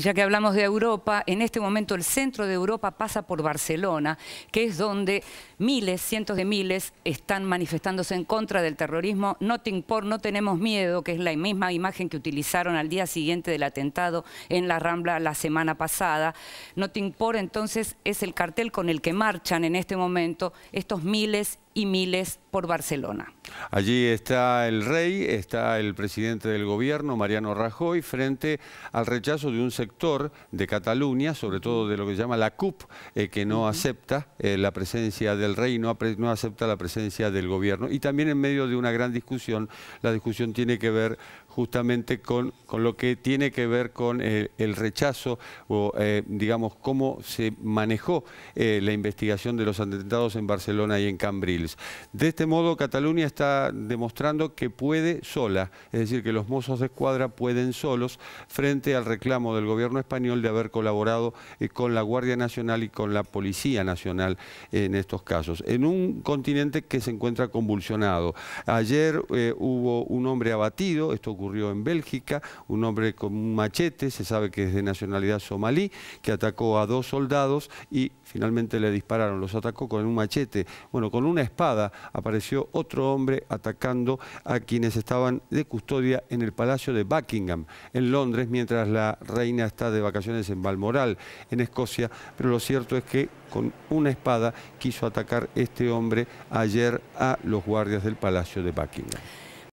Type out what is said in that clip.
Y ya que hablamos de Europa, en este momento el centro de Europa pasa por Barcelona, que es donde miles, cientos de miles están manifestándose en contra del terrorismo. No por no tenemos miedo, que es la misma imagen que utilizaron al día siguiente del atentado en la Rambla la semana pasada. No por entonces, es el cartel con el que marchan en este momento estos miles y miles por Barcelona. Allí está el rey, está el presidente del gobierno, Mariano Rajoy, frente al rechazo de un sector de Cataluña, sobre todo de lo que se llama la CUP, eh, que no acepta eh, la presencia del rey, no, acepta la presencia del gobierno. Y también en medio de una gran discusión, la discusión tiene que ver justamente con, lo que tiene que ver con eh, el rechazo o, digamos, cómo se manejó la investigación de los atentados en Barcelona y en Cambril. De este modo, Cataluña está demostrando que puede sola, es decir, que los mozos de escuadra pueden solos frente al reclamo del gobierno español de haber colaborado eh, con la Guardia Nacional y con la Policía Nacional en estos casos. En un continente que se encuentra convulsionado. Ayer eh, hubo un hombre abatido, esto ocurrió en Bélgica, un hombre con un machete, se sabe que es de nacionalidad somalí, que atacó a dos soldados y finalmente le dispararon, los atacó con un machete, bueno, con una espada apareció otro hombre atacando a quienes estaban de custodia en el Palacio de Buckingham, en Londres, mientras la reina está de vacaciones en Balmoral, en Escocia, pero lo cierto es que con una espada quiso atacar este hombre ayer a los guardias del Palacio de Buckingham.